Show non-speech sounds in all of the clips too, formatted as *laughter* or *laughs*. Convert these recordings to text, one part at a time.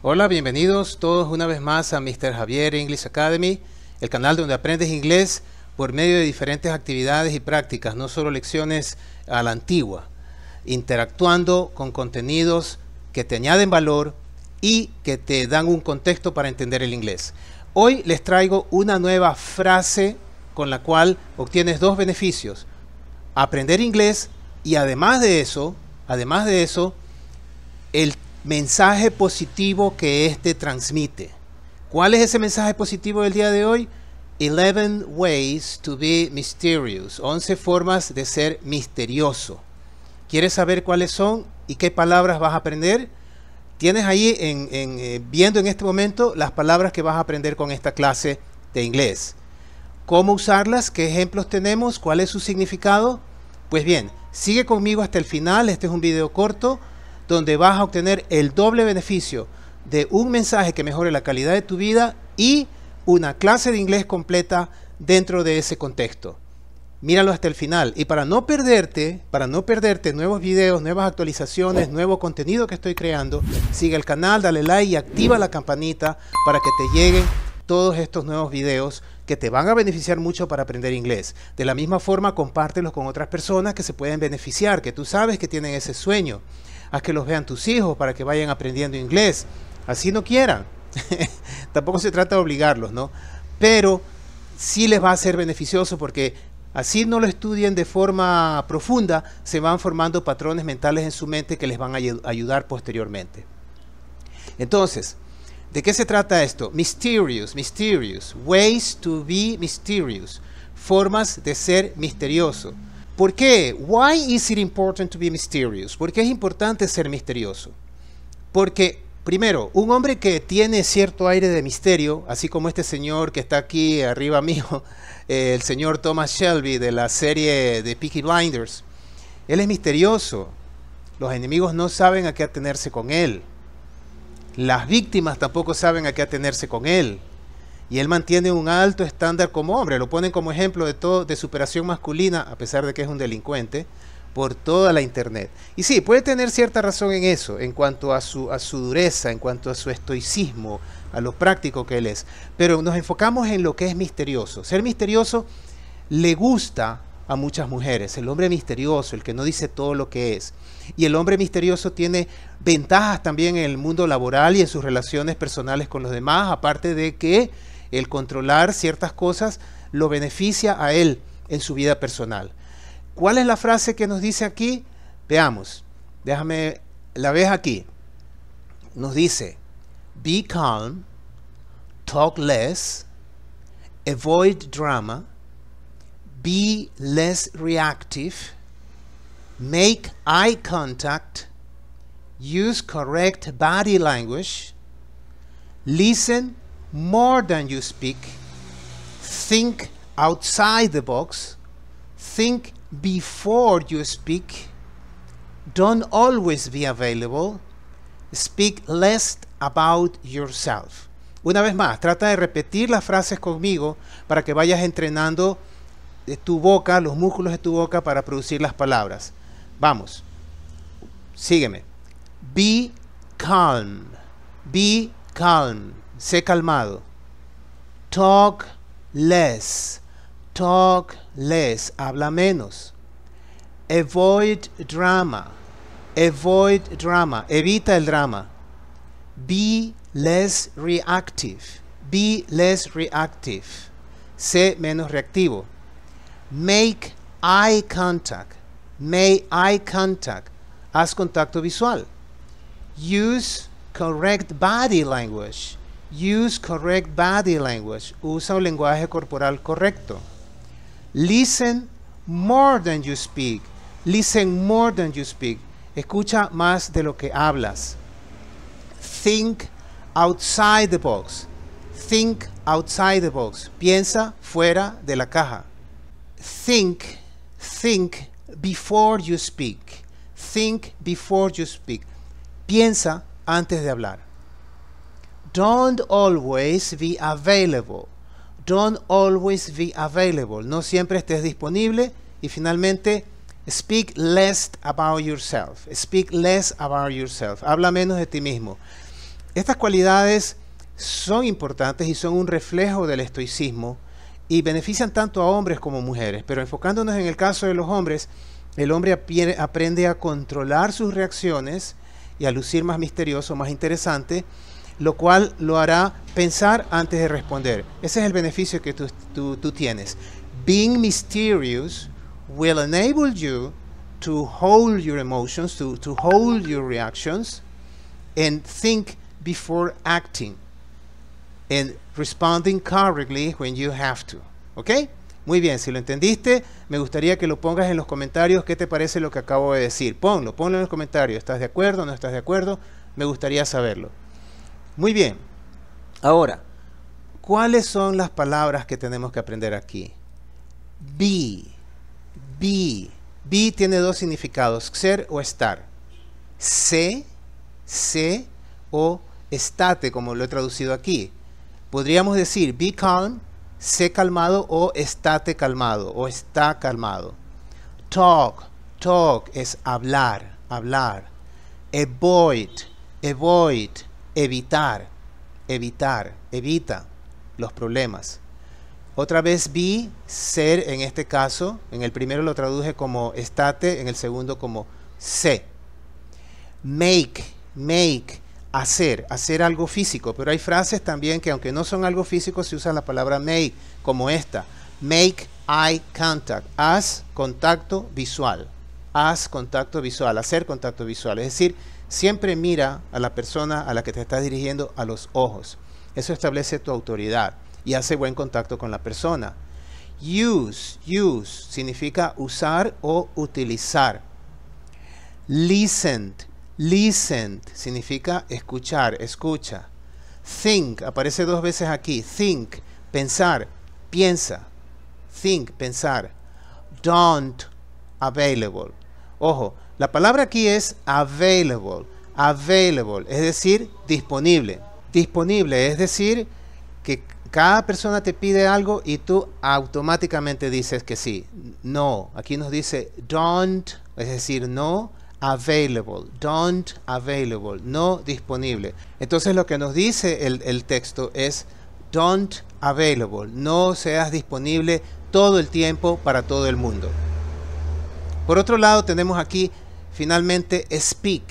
Hola, bienvenidos todos una vez más a Mr. Javier English Academy, el canal donde aprendes inglés por medio de diferentes actividades y prácticas, no solo lecciones a la antigua, interactuando con contenidos que te añaden valor y que te dan un contexto para entender el inglés. Hoy les traigo una nueva frase con la cual obtienes dos beneficios, aprender inglés y además de eso, además de eso, el mensaje positivo que éste transmite. ¿Cuál es ese mensaje positivo del día de hoy? 11 Ways to Be Mysterious, 11 formas de ser misterioso. ¿Quieres saber cuáles son y qué palabras vas a aprender? Tienes ahí en, eh, viendo en este momento las palabras que vas a aprender con esta clase de inglés. ¿Cómo usarlas? ¿Qué ejemplos tenemos? ¿Cuál es su significado? Pues bien, sigue conmigo hasta el final. Este es un video corto donde vas a obtener el doble beneficio de un mensaje que mejore la calidad de tu vida y una clase de inglés completa dentro de ese contexto. Míralo hasta el final y para no perderte, para no perderte nuevos videos, nuevas actualizaciones, nuevo contenido que estoy creando, sigue el canal, dale like y activa la campanita para que te lleguen todos estos nuevos videos que te van a beneficiar mucho para aprender inglés. De la misma forma, compártelos con otras personas que se pueden beneficiar, que tú sabes que tienen ese sueño haz que los vean tus hijos para que vayan aprendiendo inglés. Así no quieran. *laughs* Tampoco se trata de obligarlos, ¿no? Pero sí les va a ser beneficioso porque así no lo estudien de forma profunda, se van formando patrones mentales en su mente que les van a ayudar posteriormente. Entonces, ¿de qué se trata esto? Mysterious, mysterious, ways to be mysterious, formas de ser misterioso. ¿Por qué? Why is it important to be mysterious? ¿Por qué es importante ser misterioso? Porque Primero, un hombre que tiene cierto aire de misterio, así como este señor que está aquí arriba mío, *laughs* el señor Thomas Shelby de la serie de Peaky Blinders, él es misterioso. Los enemigos no saben a qué atenerse con él. Las víctimas tampoco saben a qué atenerse con él y él mantiene un alto estándar como hombre. Lo ponen como ejemplo de, todo, de superación masculina, a pesar de que es un delincuente, por toda la internet. Y sí, puede tener cierta razón en eso, en cuanto a su, a su dureza, en cuanto a su estoicismo, a lo práctico que él es. Pero nos enfocamos en lo que es misterioso. Ser misterioso le gusta a muchas mujeres, el hombre misterioso, el que no dice todo lo que es. Y el hombre misterioso tiene ventajas también en el mundo laboral y en sus relaciones personales con los demás, aparte de que el controlar ciertas cosas lo beneficia a él en su vida personal. ¿Cuál es la frase que nos dice aquí? Veamos, déjame, la ves aquí. Nos dice, be calm, talk less, avoid drama, be less reactive, make eye contact, use correct body language, listen more than you speak. Think outside the box. Think before you speak. Don't always be available. Speak less about yourself. Una vez más, trata de repetir las frases conmigo para que vayas entrenando tu boca, los músculos de tu boca para producir las palabras. Vamos. Sígueme. Be calm. Be calm sé calmado. Talk less, talk less, habla menos. Avoid drama, avoid drama, evita el drama. Be less reactive, be less reactive, sé menos reactivo. Make eye contact, make eye contact, haz contacto visual. Use correct body language, Use correct body language. Usa un lenguaje corporal correcto. Listen more than you speak. Listen more than you speak. Escucha más de lo que hablas. Think outside the box. Think outside the box. Piensa fuera de la caja. Think, think before you speak. Think before you speak. Piensa antes de hablar don't always be available. Don't always be available. No siempre estés disponible. Y finalmente, speak less about yourself. Speak less about yourself. Habla menos de ti mismo. Estas cualidades son importantes y son un reflejo del estoicismo y benefician tanto a hombres como mujeres. Pero enfocándonos en el caso de los hombres, el hombre aprende a controlar sus reacciones y a lucir más misterioso, más interesante lo cual lo hará pensar antes de responder. Ese es el beneficio que tú, tienes. Being mysterious will enable you to hold your emotions, to, to hold your reactions, and think before acting, and responding correctly when you have to. ¿Ok? Muy bien, si lo entendiste, me gustaría que lo pongas en los comentarios qué te parece lo que acabo de decir. Ponlo, ponlo en los comentarios. ¿Estás de acuerdo? ¿No estás de acuerdo? Me gustaría saberlo. Muy bien. Ahora, ¿cuáles son las palabras que tenemos que aprender aquí? Be. Be. Be tiene dos significados, ser o estar. Sé, sé o estate, como lo he traducido aquí. Podríamos decir be calm, sé calmado o estate calmado o está calmado. Talk, talk es hablar, hablar. Avoid, avoid evitar, evitar, evita los problemas. Otra vez vi ser en este caso, en el primero lo traduje como estate, en el segundo como se Make, make, hacer, hacer algo físico. Pero hay frases también que aunque no son algo físico, se usa la palabra make, como esta. Make eye contact, haz contacto visual. Haz contacto visual, hacer contacto visual. Es decir, Siempre mira a la persona a la que te estás dirigiendo a los ojos. Eso establece tu autoridad y hace buen contacto con la persona. Use, use significa usar o utilizar. Listen, listen significa escuchar, escucha. Think aparece dos veces aquí. Think, pensar, piensa. Think, pensar. Don't, available. Ojo, la palabra aquí es available, available, es decir, disponible. Disponible, es decir, que cada persona te pide algo y tú automáticamente dices que sí. No, aquí nos dice don't, es decir, no available, don't available, no disponible. Entonces lo que nos dice el, el texto es don't available, no seas disponible todo el tiempo para todo el mundo. Por otro lado, tenemos aquí finalmente speak,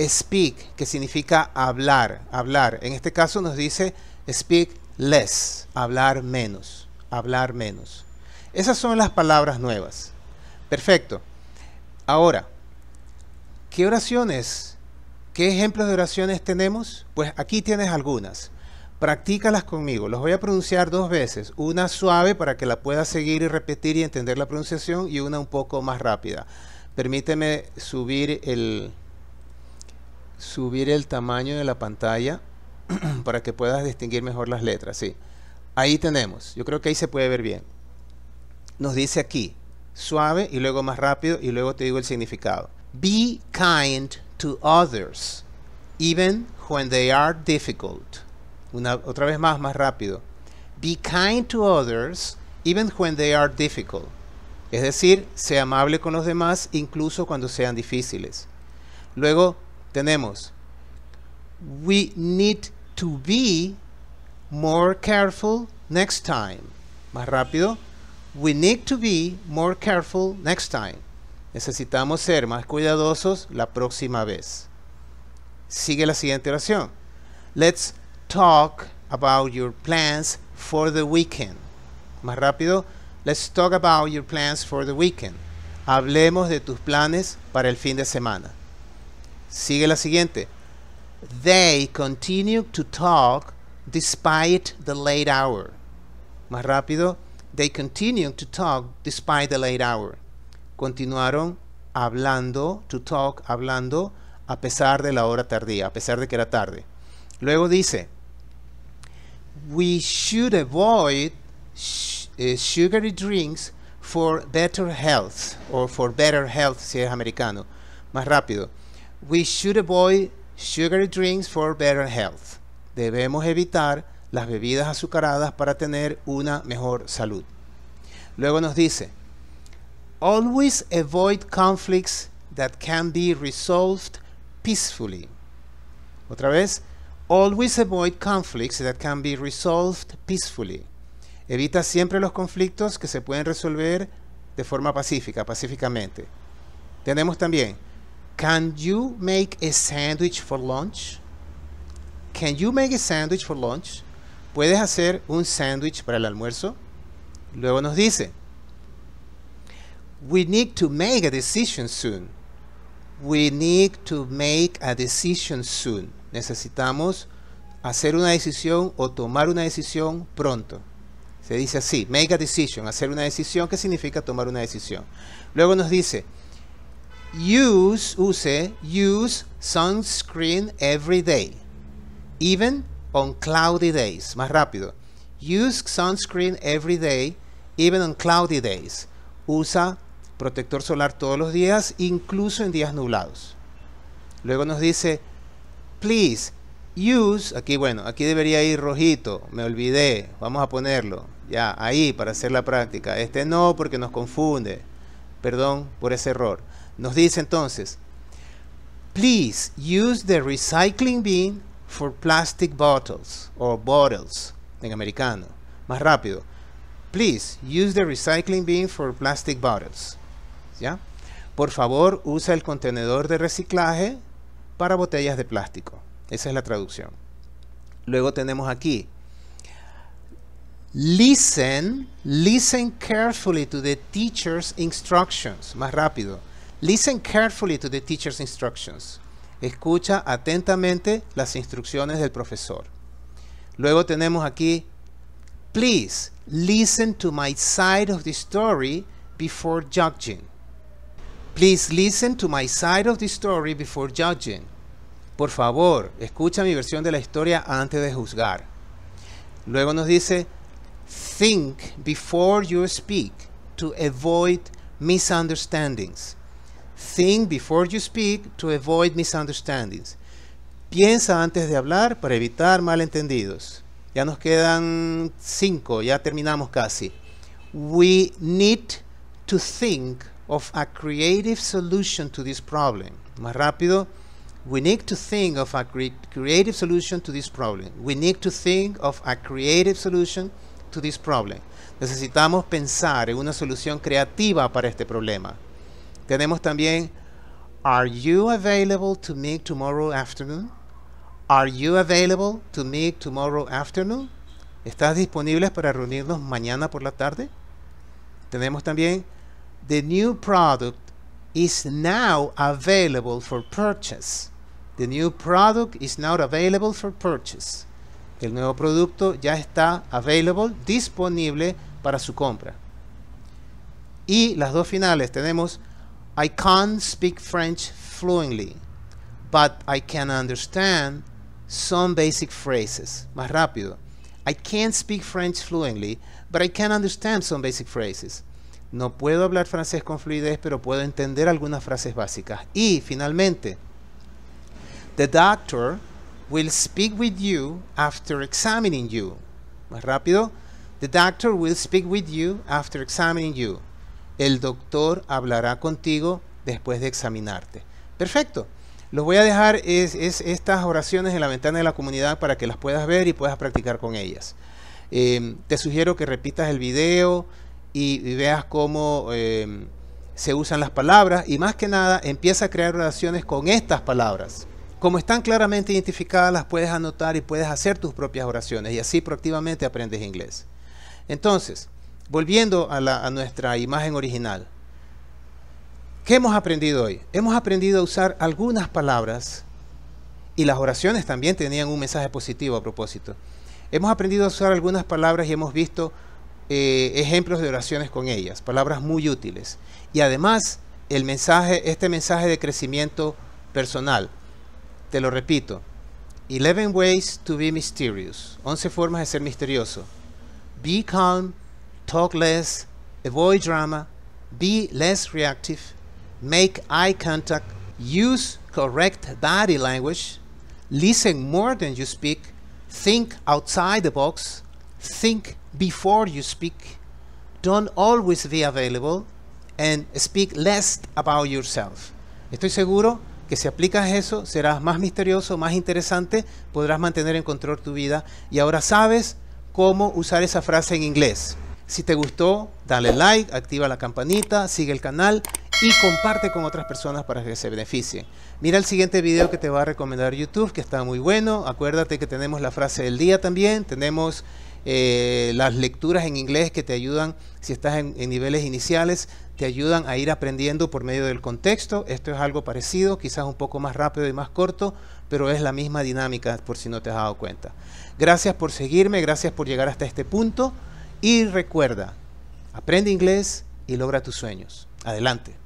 speak, que significa hablar, hablar. En este caso nos dice speak less, hablar menos, hablar menos. Esas son las palabras nuevas. Perfecto. Ahora, ¿qué oraciones, qué ejemplos de oraciones tenemos? Pues aquí tienes algunas. Practícalas conmigo. Los voy a pronunciar dos veces. Una suave para que la puedas seguir y repetir y entender la pronunciación y una un poco más rápida. Permíteme subir el, subir el tamaño de la pantalla *clears throat* para que puedas distinguir mejor las letras. Sí. Ahí tenemos. Yo creo que ahí se puede ver bien. Nos dice aquí, suave y luego más rápido y luego te digo el significado. Be kind to others, even when they are difficult otra vez más, más rápido. Be kind to others, even when they are difficult. Es decir, sea amable con los demás, incluso cuando sean difíciles. Luego tenemos, we need to be more careful next time. Más rápido, we need to be more careful next time. Necesitamos ser más cuidadosos la próxima vez. Sigue la siguiente oración. Let's talk about your plans for the weekend. Más rápido, let's talk about your plans for the weekend. Hablemos de tus planes para el fin de semana. Sigue la siguiente. They continue to talk despite the late hour. Más rápido. They continue to talk despite the late hour. Continuaron hablando, to talk, hablando, a pesar de la hora tardía, a pesar de que era tarde. Luego dice, we should avoid eh, sugary drinks for better health or for better health si es americano. Más rápido. We should avoid sugary drinks for better health. Debemos evitar las bebidas azucaradas para tener una mejor salud. Luego nos dice, always avoid conflicts that can be resolved peacefully. Otra vez, Always avoid conflicts that can be resolved peacefully. Evita siempre los conflictos que se pueden resolver de forma pacífica, pacíficamente. Tenemos también, can you make a sandwich for lunch? Can you make a sandwich for lunch? ¿Puedes hacer un sandwich para el almuerzo? Luego nos dice, We need to make a decision soon. We need to make a decision soon necesitamos hacer una decisión o tomar una decisión pronto. Se dice así, make a decision, hacer una decisión, ¿qué significa tomar una decisión? Luego nos dice, use, use, use sunscreen every day, even on cloudy days. Más rápido, use sunscreen every day, even on cloudy days. Usa protector solar todos los días, incluso en días nublados. Luego nos dice, please use, aquí bueno, aquí debería ir rojito, me olvidé, vamos a ponerlo, ya, ahí para hacer la práctica. Este no porque nos confunde, perdón por ese error. Nos dice entonces, please use the recycling bin for plastic bottles or bottles en americano. Más rápido. Please use the recycling bin for plastic bottles. ¿Ya? Por favor, usa el contenedor de reciclaje para botellas de plástico. Esa es la traducción. Luego tenemos aquí. Listen, listen carefully to the teacher's instructions. Más rápido. Listen carefully to the teacher's instructions. Escucha atentamente las instrucciones del profesor. Luego tenemos aquí, please listen to my side of the story before judging. Please listen to my side of the story before judging por favor, escucha mi versión de la historia antes de juzgar. Luego nos dice, think before you speak to avoid misunderstandings. Think before you speak to avoid misunderstandings. Piensa antes de hablar para evitar malentendidos. Ya nos quedan cinco, ya terminamos casi. We need to think of a creative solution to this problem. Más rápido we need to think of a creative solution to this problem. We need to think of a creative solution to this problem. Necesitamos pensar en una solución creativa para este problema. Tenemos también, are you available to meet tomorrow afternoon? Are you available to meet tomorrow afternoon? ¿Estás disponible para reunirnos mañana por la tarde? Tenemos también, the new product is now available for purchase. The new product is now available for purchase. El nuevo producto ya está available, disponible para su compra. Y las dos finales tenemos I can't speak French fluently, but I can understand some basic phrases. Más rápido. I can't speak French fluently, but I can understand some basic phrases. No puedo hablar francés con fluidez, pero puedo entender algunas frases básicas. Y finalmente, The doctor will speak with you after examining you. Más rápido. The doctor will speak with you after examining you. El doctor hablará contigo después de examinarte. Perfecto. Los voy a dejar es, estas oraciones en la ventana de la comunidad para que las puedas ver y puedas practicar con ellas. Em, te sugiero que repitas el video y, veas cómo em, se usan las palabras y más que nada empieza a crear oraciones con estas palabras. Como están claramente identificadas, las puedes anotar y puedes hacer tus propias oraciones y así proactivamente aprendes inglés. Entonces, volviendo a, nuestra imagen original, ¿qué hemos aprendido hoy? Hemos aprendido a usar algunas palabras y las oraciones también tenían un mensaje positivo a propósito. Hemos aprendido a usar algunas palabras y hemos visto eh, ejemplos de oraciones con ellas, palabras muy útiles. Y además, el mensaje, este mensaje de crecimiento personal, Te lo repito. 11 ways to be mysterious. 11 formas de ser misterioso. Be calm, talk less, avoid drama, be less reactive, make eye contact, use correct body language, listen more than you speak, think outside the box, think before you speak, don't always be available, and speak less about yourself. Estoy seguro que si aplicas eso serás más misterioso, más interesante, podrás mantener en control tu vida y ahora sabes cómo usar esa frase en inglés. Si te gustó, dale like, activa la campanita, sigue el canal y comparte con otras personas para que se beneficien. Mira el siguiente video que te va a recomendar YouTube, que está muy bueno. Acuérdate que tenemos la frase del día también, tenemos eh, las lecturas en inglés que te ayudan si estás en niveles iniciales, te ayudan a ir aprendiendo por medio del contexto. Esto es algo parecido, quizás un poco más rápido y más corto, pero es la misma dinámica por si no te has dado cuenta. Gracias por seguirme, gracias por llegar hasta este punto y recuerda, aprende inglés y logra tus sueños. Adelante.